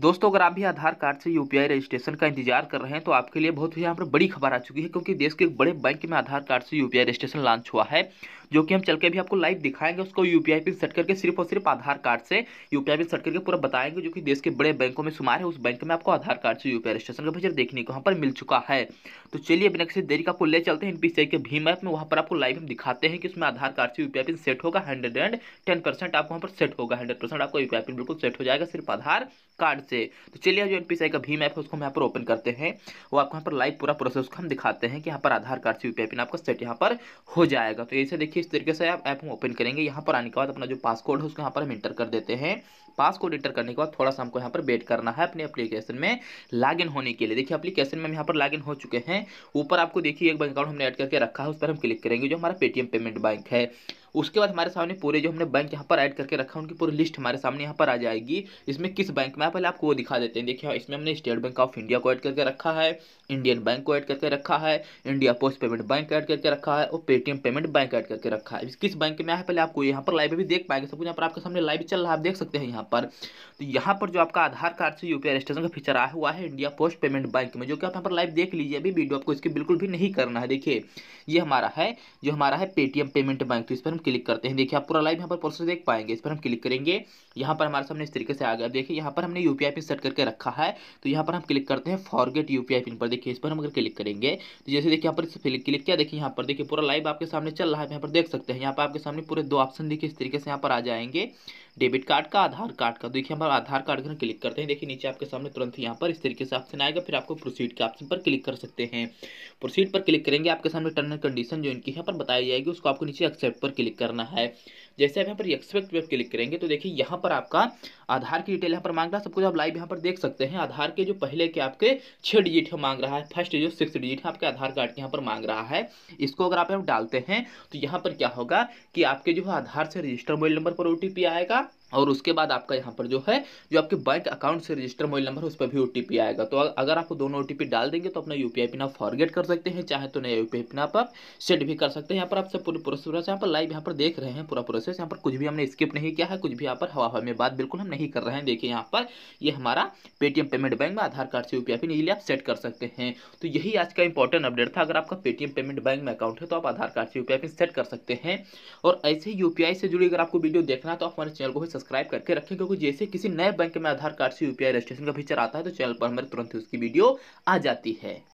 दोस्तों अगर आप भी आधार कार्ड से यूपीआई रजिस्ट्रेशन का इंतजार कर रहे हैं तो आपके लिए बहुत ही यहाँ पर बड़ी खबर आ चुकी है क्योंकि देश के एक बड़े बैंक में आधार कार्ड से यूपीआई रजिस्ट्रेशन लॉन्च हुआ है जो कि हम चल के भी आपको लाइव दिखाएंगे उसको यूपीआई पे सेट करके सिर्फ और सिर्फ आधार कार्ड से यूपीआई पे सेट करके पूरा बताएंगे जो कि देश के बड़े बैंकों में शुमार है उस बैंक में आपको आधार कार्ड से यूपीआई रजिस्ट्रेशन का फीचर देखने को वहाँ पर मिल चुका है तो चलिए बिना किसी देरी का आपको ले चलते हैं एन के भीम ऐप में वहाँ पर आपको लाइव हम दिखाते हैं कि उसमें आधार कार्ड से यूपीआई पिन सेट होगा हंड्रेड एंड टेन परसेंट आपको वहाँ पर सेट होगा हंड्रेड परसेंट आपको यूपीआई पिन बिल्कुल सेट हो जाएगा सिर्फ आधार कार्ड से तो चलिए जो एन का भीम ऐप है उसको हम यहाँ पर ओपन करते हैं वो आपको यहाँ पर लाइव पूरा प्रोसेस को हम दिखाते हैं कि यहाँ पर आधार कार्ड से यू पिन आपका सेट यहाँ पर हो जाएगा तो ऐसे देखिए इस तरीके से आप ऐप हम ओपन करेंगे यहाँ पर आने के बाद अपना जो पासकोड है उसको यहाँ पर हम इंटर कर देते हैं पासकोड इंटर करने के बाद थोड़ा सा हमको यहाँ पर वेट करना है अपने एप्लीकेशन में लॉग होने के लिए देखिए एप्लीकेशन में हम यहाँ पर लॉग हो चुके हैं ऊपर आपको देखिए एक बैंक अकाउंट हमने ऐड करके रखा है उस पर हम क्लिक करेंगे जो हमारा पेटीएम पेमेंट बैंक है उसके बाद हमारे सामने पूरे जो हमने बैंक यहाँ पर ऐड करके रखा है उनकी पूरी लिस्ट हमारे सामने यहाँ पर आ जाएगी इसमें किस बैंक में पहले आपको वो दिखा देते हैं देखिए इसमें हमने स्टेट बैंक ऑफ इंडिया को ऐड करके रखा है इंडियन बैंक को ऐड करके रखा है India Post Payment Bank add करके रखा है और पेटीएम पेमेंट बैंक ऐड करके रखा है किस बैंक में है पहले आपको यहाँ पर लाइव भी देख पाएंगे सब कुछ यहाँ पर आपके सामने लाइव चल रहा है आप देख सकते हैं यहाँ पर तो यहाँ पर जो आपका आधार कार्ड से यूपीआई रजिस्ट्रेशन का फीचर आया हुआ है इंडिया पोस्ट पेमेंट बैंक में जो कि आप यहाँ पर लाइव देख लीजिए अभी वीडियो आपको इसके बिल्कुल भी नहीं करना है देखिए ये हमारा है जो हमारा है पेटीएम पेमेंट बैंक तो इस पर हम क्लिक करते हैं देखिए आप पूरा लाइव यहाँ पर प्रोसेस देख पाएंगे इस पर हम क्लिक करेंगे यहाँ पर हमारे सामने इस तरीके से आ गया देखिए यहाँ पर हमने यू पिन सेट करके रखा है तो यहाँ पर हम क्लिक करते हैं फॉरगेट यू पिन पर देखिए इस पर हम अगर क्लिक करेंगे तो जैसे देखिए यहाँ पर क्लिक किया देखिए यहाँ पर देखिए पूरा लाइव आपके सामने चल रहा है यहाँ पर देख सकते हैं यहाँ पर आपके सामने पूरे दो ऑप्शन देखिए इस तरीके से यहाँ पर आ जाएंगे डेबिट कार्ड का आधार कार्ड का देखिए हम आधार कार्ड का क्लिक करते हैं देखिए नीचे आपके सामने तुरंत यहाँ पर इस तरीके से ऑप्शन आएगा फिर आपको प्रोसीड के ऑप्शन पर क्लिक कर सकते हैं प्रोसीड पर क्लिक करेंगे आपके सामने टर्म एंड कंडीशन जो इनकी यहाँ पर बताई जाएगी उसको आपको नीचे एक्सेप्ट पर क्लिक करना है जैसे आप यहाँ पर एक्सपेक्ट वेब क्लिक करेंगे तो देखिए यहाँ पर आपका आधार की डिटेल यहाँ पर मांग रहा है सब कुछ आप लाइव यहाँ पर देख सकते हैं आधार के जो पहले के आपके छः डिजिट मांग रहा है फर्स्ट जो सिक्स डिजिट है आपके आधार कार्ड के यहाँ पर मांग रहा है इसको अगर आप यहाँ डालते हैं तो यहाँ पर क्या होगा कि आपके जो है आधार से रजिस्टर मोबाइल नंबर पर ओ आएगा और उसके बाद आपका यहाँ पर जो है जो आपके बैंक अकाउंट से रजिस्टर मोबाइल नंबर है उस पर भी ओ आएगा तो अगर आप दोनों ओ डाल देंगे तो अपना यू पी पिन आप फॉरगेट कर सकते हैं चाहे तो नया यू पी पिन आप सेट भी कर सकते हैं यहाँ पर आप सब पूरे प्रोसेस यहाँ पर लाइव यहाँ पर देख रहे हैं पूरा प्रोसेस प्रोसेस यहाँ पर कुछ भी हमने स्किप नहीं किया है कुछ भी यहाँ पर हवा हवा में बात बिल्कुल हम नहीं कर रहे हैं देखिए यहाँ पर ये यह हमारा पेटीएम पेमेंट बैंक में आधार कार्ड से यूपीआई पिन इजीली आप सेट कर सकते हैं तो यही आज का इंपॉर्टेंट अपडेट था अगर आपका पेटीएम पेमेंट बैंक में अकाउंट है तो आप आधार कार्ड से यूपीआई पिन सेट कर सकते हैं और ऐसे ही यूपीआई से जुड़ी अगर आपको वीडियो देखना है तो आप हमारे चैनल को भी सब्सक्राइब करके रखें क्योंकि जैसे किसी नए बैंक में आधार कार्ड से यूपीआई रजिस्ट्रेशन का फीचर आता है तो चैनल पर हमारे तुरंत उसकी वीडियो आ जाती है